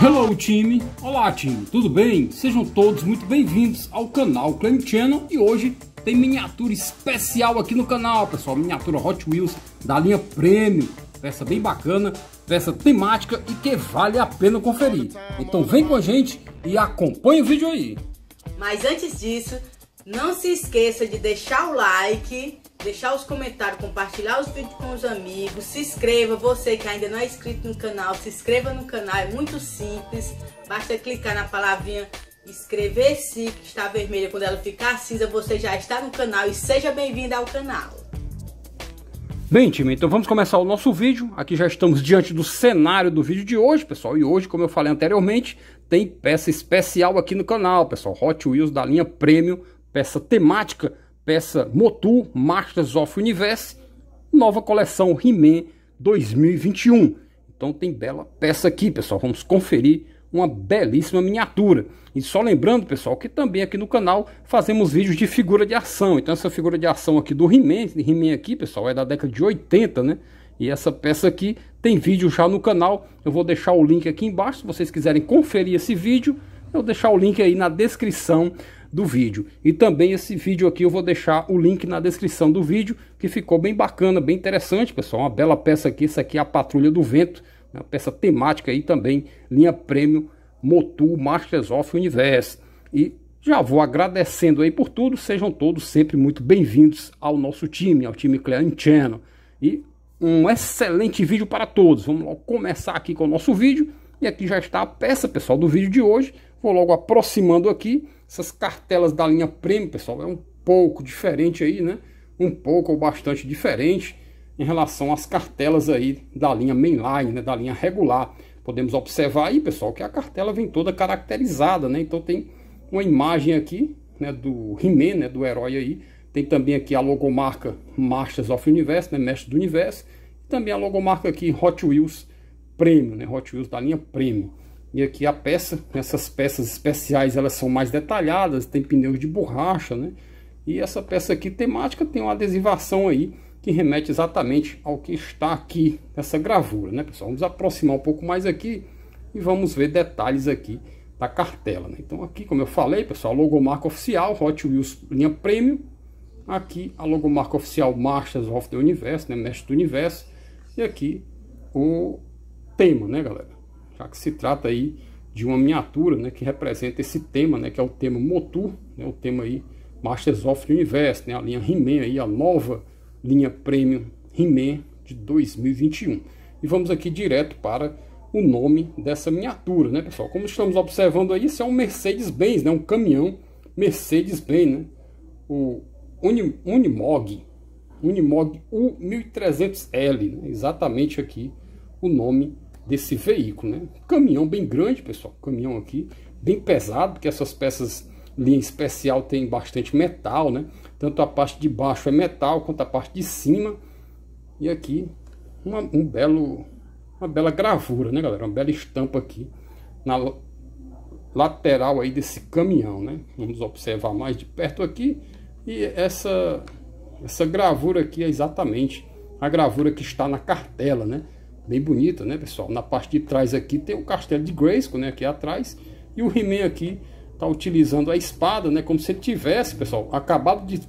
Hello time, olá time, tudo bem? Sejam todos muito bem-vindos ao canal Claim Channel e hoje tem miniatura especial aqui no canal, pessoal, miniatura Hot Wheels da linha Premium, peça bem bacana, peça temática e que vale a pena conferir. Então vem com a gente e acompanhe o vídeo aí. Mas antes disso, não se esqueça de deixar o like, deixar os comentários, compartilhar os vídeos com os amigos, se inscreva, você que ainda não é inscrito no canal, se inscreva no canal, é muito simples, basta clicar na palavrinha inscrever-se, que está vermelha, quando ela ficar cinza, você já está no canal e seja bem-vindo ao canal. Bem, time, então vamos começar o nosso vídeo. Aqui já estamos diante do cenário do vídeo de hoje, pessoal. E hoje, como eu falei anteriormente, tem peça especial aqui no canal, pessoal. Hot Wheels da linha Premium, peça temática peça Motu, Masters of Universe, nova coleção He-Man 2021. Então tem bela peça aqui, pessoal. Vamos conferir uma belíssima miniatura. E só lembrando, pessoal, que também aqui no canal fazemos vídeos de figura de ação. Então essa figura de ação aqui do He-Man, He-Man aqui, pessoal, é da década de 80, né? E essa peça aqui tem vídeo já no canal. Eu vou deixar o link aqui embaixo, se vocês quiserem conferir esse vídeo, eu vou deixar o link aí na descrição do vídeo. E também esse vídeo aqui eu vou deixar o link na descrição do vídeo, que ficou bem bacana, bem interessante, pessoal. Uma bela peça aqui, isso aqui é a Patrulha do Vento, né? uma peça temática aí também, linha prêmio motu Masters of Universe. E já vou agradecendo aí por tudo, sejam todos sempre muito bem-vindos ao nosso time, ao time Clean Channel. E um excelente vídeo para todos. Vamos logo começar aqui com o nosso vídeo. E aqui já está a peça, pessoal, do vídeo de hoje. Vou logo aproximando aqui essas cartelas da linha Premium, pessoal, é um pouco diferente aí, né? Um pouco ou bastante diferente em relação às cartelas aí da linha mainline, né? da linha regular. Podemos observar aí, pessoal, que a cartela vem toda caracterizada, né? Então tem uma imagem aqui, né, do He-Man, né, do herói aí. Tem também aqui a logomarca Masters of Universe, né, Mestre do Universo. E também a logomarca aqui Hot Wheels Premium, né, Hot Wheels da linha Premium. E aqui a peça, essas peças especiais, elas são mais detalhadas, tem pneus de borracha, né? E essa peça aqui temática tem uma adesivação aí que remete exatamente ao que está aqui nessa gravura, né, pessoal? Vamos aproximar um pouco mais aqui e vamos ver detalhes aqui da cartela, né? Então aqui, como eu falei, pessoal, logomarca oficial, Hot Wheels linha Premium. Aqui a logomarca oficial Masters of the Universe, né, Mestre do Universo. E aqui o tema, né, galera? Tá? que se trata aí de uma miniatura né, que representa esse tema, né, que é o tema Motu, né, o tema aí Masters of the Universe, né, a linha He-Man, aí, a nova linha Premium He-Man de 2021. E vamos aqui direto para o nome dessa miniatura, né, pessoal? Como estamos observando aí, isso é um Mercedes-Benz, né, um caminhão Mercedes-Benz, né, o Uni Unimog, Unimog U1300L, né, exatamente aqui o nome desse veículo, né? Caminhão bem grande, pessoal, caminhão aqui bem pesado, porque essas peças linha especial tem bastante metal, né? Tanto a parte de baixo é metal, quanto a parte de cima. E aqui uma, um belo, uma bela gravura, né, galera? Uma bela estampa aqui na lateral aí desse caminhão, né? Vamos observar mais de perto aqui. E essa, essa gravura aqui é exatamente a gravura que está na cartela, né? bem bonita, né, pessoal? Na parte de trás aqui tem o castelo de Grayskull, né, aqui atrás. E o he aqui tá utilizando a espada, né, como se ele tivesse, pessoal, acabado de...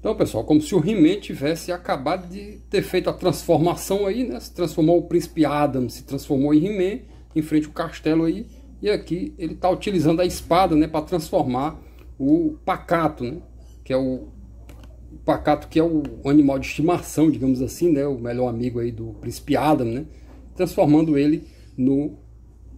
Então, pessoal, como se o he tivesse acabado de ter feito a transformação aí, né? Se transformou o príncipe Adam, se transformou em he em frente ao castelo aí. E aqui ele tá utilizando a espada, né, para transformar o pacato, né? Que é o o pacato que é o animal de estimação, digamos assim, né, o melhor amigo aí do príncipe Adam, né, transformando ele no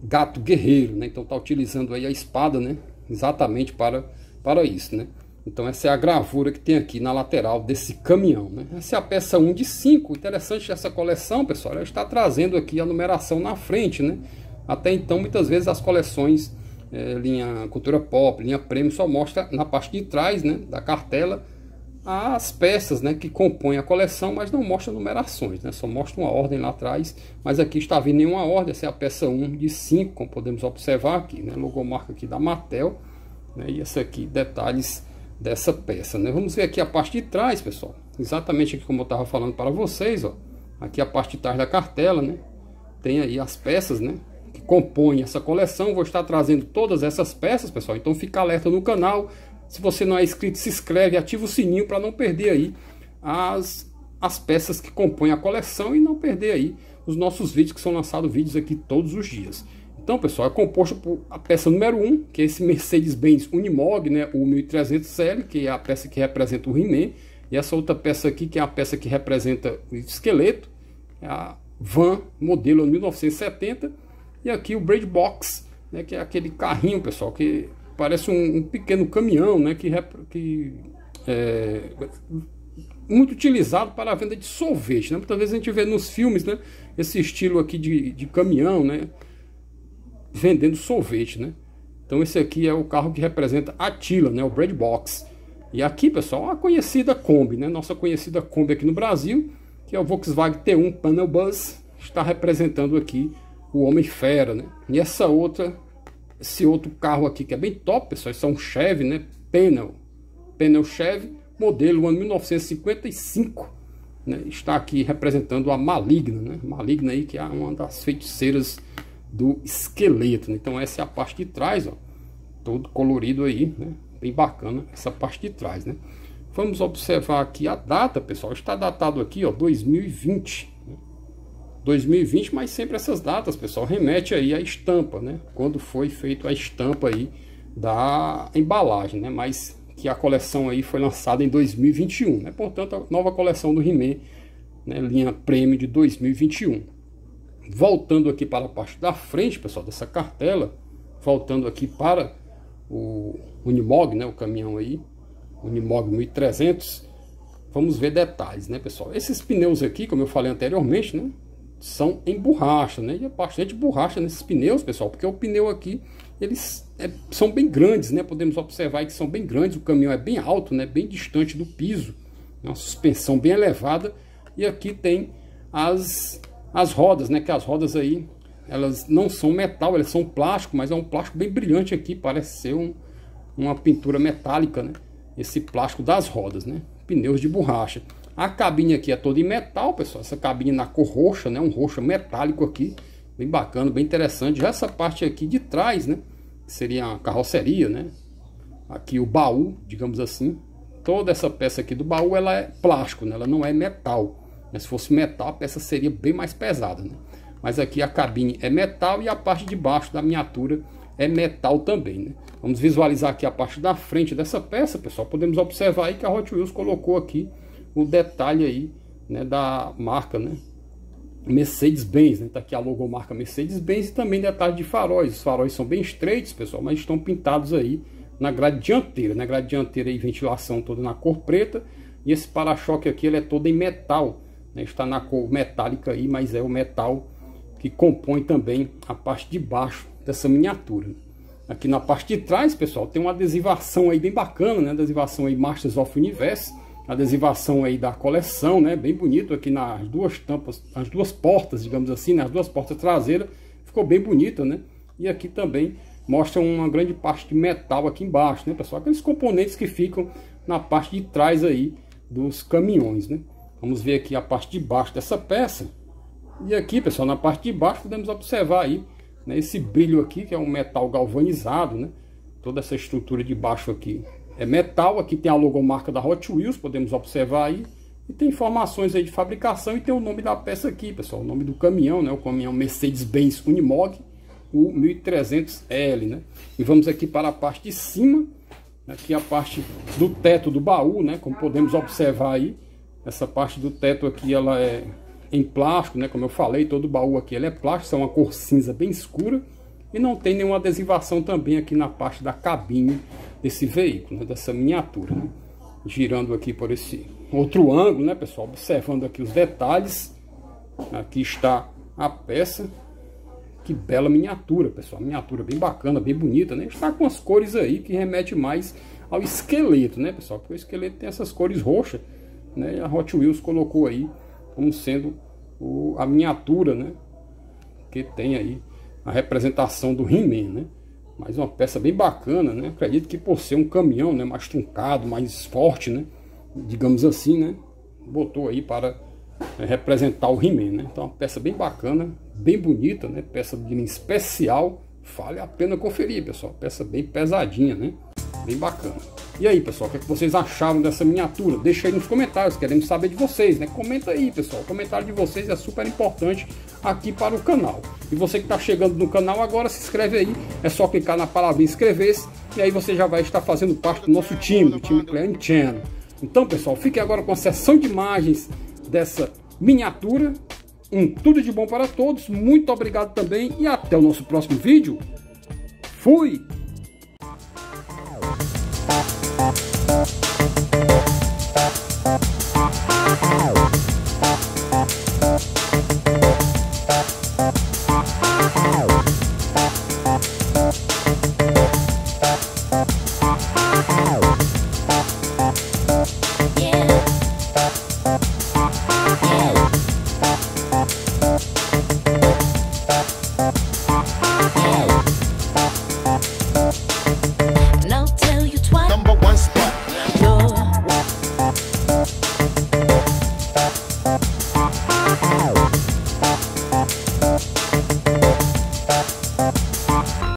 gato guerreiro, né, então está utilizando aí a espada, né, exatamente para, para isso, né. Então essa é a gravura que tem aqui na lateral desse caminhão, né? Essa é a peça 1 de 5. Interessante essa coleção, pessoal. Ela está trazendo aqui a numeração na frente, né? Até então, muitas vezes as coleções é, linha cultura pop, linha prêmio, só mostra na parte de trás, né? Da cartela as peças né, que compõem a coleção, mas não mostra numerações, né? só mostra uma ordem lá atrás, mas aqui está vindo nenhuma ordem, essa é a peça 1 de 5, como podemos observar aqui, né? logomarca aqui da Mattel, né? e essa aqui, detalhes dessa peça. Né? Vamos ver aqui a parte de trás, pessoal, exatamente aqui como eu estava falando para vocês, ó. aqui a parte de trás da cartela, né? tem aí as peças né? que compõem essa coleção, vou estar trazendo todas essas peças, pessoal, então fica alerta no canal, se você não é inscrito, se inscreve, ativa o sininho para não perder aí as, as peças que compõem a coleção e não perder aí os nossos vídeos, que são lançados vídeos aqui todos os dias. Então, pessoal, é composto por a peça número 1, que é esse Mercedes-Benz Unimog, né, o 1300L, que é a peça que representa o He-Man, e essa outra peça aqui, que é a peça que representa o esqueleto, é a van modelo 1970, e aqui o Braid Box, né, que é aquele carrinho, pessoal, que parece um, um pequeno caminhão, né? Que, que é, muito utilizado para a venda de sorvete, né? Muitas vezes a gente vê nos filmes, né? Esse estilo aqui de, de caminhão, né? Vendendo sorvete, né? Então esse aqui é o carro que representa a Tila, né? O Bread Box. E aqui, pessoal, a conhecida Kombi, né? Nossa conhecida Kombi aqui no Brasil, que é o Volkswagen T1 Panel Bus, está representando aqui o Homem Fera, né? E essa outra esse outro carro aqui que é bem top, pessoal, isso é um Chevy, né? Panel, Panel Chevy, modelo ano 1955, né? Está aqui representando a Maligna, né? Maligna aí que é uma das feiticeiras do esqueleto, né? Então essa é a parte de trás, ó. Todo colorido aí, né? Bem bacana essa parte de trás, né? Vamos observar aqui a data, pessoal. Está datado aqui, ó, 2020. Né? 2020, mas sempre essas datas, pessoal, remete aí à estampa, né? Quando foi feita a estampa aí da embalagem, né? Mas que a coleção aí foi lançada em 2021, né? Portanto, a nova coleção do He-Man, né? linha Premium de 2021. Voltando aqui para a parte da frente, pessoal, dessa cartela, voltando aqui para o Unimog, né? O caminhão aí, Unimog 1300, vamos ver detalhes, né, pessoal? Esses pneus aqui, como eu falei anteriormente, né? são em borracha, né? E é bastante borracha nesses pneus, pessoal, porque o pneu aqui, eles é, são bem grandes, né? Podemos observar que são bem grandes, o caminhão é bem alto, né? Bem distante do piso, é uma suspensão bem elevada. E aqui tem as, as rodas, né? Que as rodas aí, elas não são metal, elas são plástico, mas é um plástico bem brilhante aqui, parece ser um, uma pintura metálica, né? Esse plástico das rodas, né? Pneus de borracha. A cabine aqui é toda em metal, pessoal. Essa cabine na cor roxa, né? Um roxo metálico aqui. Bem bacana, bem interessante. Já essa parte aqui de trás, né? Seria a carroceria, né? Aqui o baú, digamos assim. Toda essa peça aqui do baú, ela é plástico, né? Ela não é metal. Mas né? se fosse metal, a peça seria bem mais pesada, né? Mas aqui a cabine é metal e a parte de baixo da miniatura é metal também, né? Vamos visualizar aqui a parte da frente dessa peça, pessoal. Podemos observar aí que a Hot Wheels colocou aqui o detalhe aí né, da marca, né? Mercedes-Benz, né? Tá aqui a logomarca Mercedes-Benz e também detalhe de faróis. Os faróis são bem estreitos, pessoal, mas estão pintados aí na grade dianteira, na né? grade dianteira e ventilação toda na cor preta e esse para-choque aqui ele é todo em metal, né? Está na cor metálica aí, mas é o metal que compõe também a parte de baixo dessa miniatura. Aqui na parte de trás, pessoal, tem uma adesivação aí bem bacana, né? Adesivação aí Masters of Universe adesivação aí da coleção, né? Bem bonito aqui nas duas tampas, as duas portas, digamos assim, nas duas portas traseiras. Ficou bem bonita, né? E aqui também mostra uma grande parte de metal aqui embaixo, né, pessoal? Aqueles componentes que ficam na parte de trás aí dos caminhões, né? Vamos ver aqui a parte de baixo dessa peça. E aqui, pessoal, na parte de baixo podemos observar aí né, esse brilho aqui, que é um metal galvanizado, né? Toda essa estrutura de baixo aqui é metal, aqui tem a logomarca da Hot Wheels, podemos observar aí. E tem informações aí de fabricação e tem o nome da peça aqui, pessoal. O nome do caminhão, né? O caminhão Mercedes-Benz Unimog, o 1300L, né? E vamos aqui para a parte de cima, aqui a parte do teto do baú, né? Como podemos observar aí, essa parte do teto aqui, ela é em plástico, né? Como eu falei, todo o baú aqui ele é plástico, é uma cor cinza bem escura. E não tem nenhuma adesivação também aqui na parte da cabine desse veículo, né, dessa miniatura. Né? Girando aqui por esse outro ângulo, né, pessoal? Observando aqui os detalhes. Aqui está a peça. Que bela miniatura, pessoal. Miniatura bem bacana, bem bonita, né? Está com as cores aí que remete mais ao esqueleto, né, pessoal? Porque o esqueleto tem essas cores roxas, né? E a Hot Wheels colocou aí como sendo o, a miniatura, né? Que tem aí a representação do He-Man, né? Mas uma peça bem bacana, né? Acredito que por ser um caminhão, né? Mais truncado, mais forte, né? Digamos assim, né? Botou aí para é, representar o He-Man, né? Então, uma peça bem bacana, bem bonita, né? Peça de linha especial, vale a pena conferir, pessoal. Peça bem pesadinha, né? Bem bacana. E aí, pessoal, o que, é que vocês acharam dessa miniatura? Deixa aí nos comentários, queremos saber de vocês, né? Comenta aí, pessoal. O comentário de vocês é super importante aqui para o canal. E você que está chegando no canal agora, se inscreve aí. É só clicar na palavra inscrever-se e aí você já vai estar fazendo parte do nosso time, do time Clan Channel. Então, pessoal, fique agora com a sessão de imagens dessa miniatura. Um tudo de bom para todos. Muito obrigado também e até o nosso próximo vídeo. Fui!